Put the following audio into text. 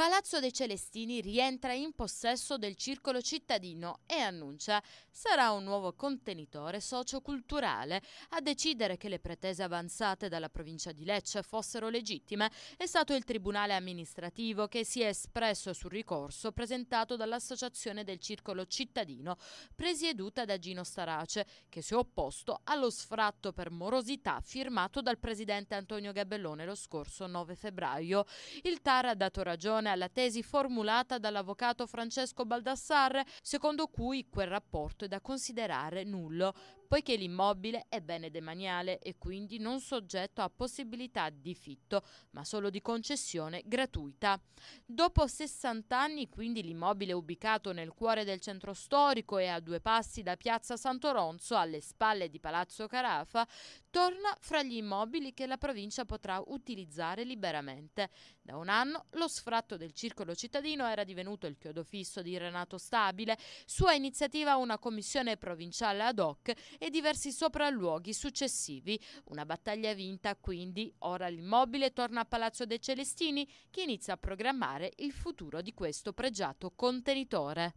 Palazzo dei Celestini rientra in possesso del circolo cittadino e annuncia sarà un nuovo contenitore socioculturale. A decidere che le pretese avanzate dalla provincia di Lecce fossero legittime è stato il Tribunale amministrativo che si è espresso sul ricorso presentato dall'Associazione del Circolo Cittadino, presieduta da Gino Starace, che si è opposto allo sfratto per morosità firmato dal presidente Antonio Gabellone lo scorso 9 febbraio. Il TAR ha dato ragione opposizione alla tesi formulata dall'avvocato Francesco Baldassarre, secondo cui quel rapporto è da considerare nullo, poiché l'immobile è bene demaniale e quindi non soggetto a possibilità di fitto, ma solo di concessione gratuita. Dopo 60 anni, quindi, l'immobile ubicato nel cuore del centro storico e a due passi da Piazza Santoronzo, alle spalle di Palazzo Carafa, torna fra gli immobili che la provincia potrà utilizzare liberamente. Da un anno lo sfratto del circolo cittadino era divenuto il chiodo fisso di Renato Stabile, sua iniziativa una commissione provinciale ad hoc e diversi sopralluoghi successivi. Una battaglia vinta quindi, ora l'immobile torna a Palazzo De Celestini che inizia a programmare il futuro di questo pregiato contenitore.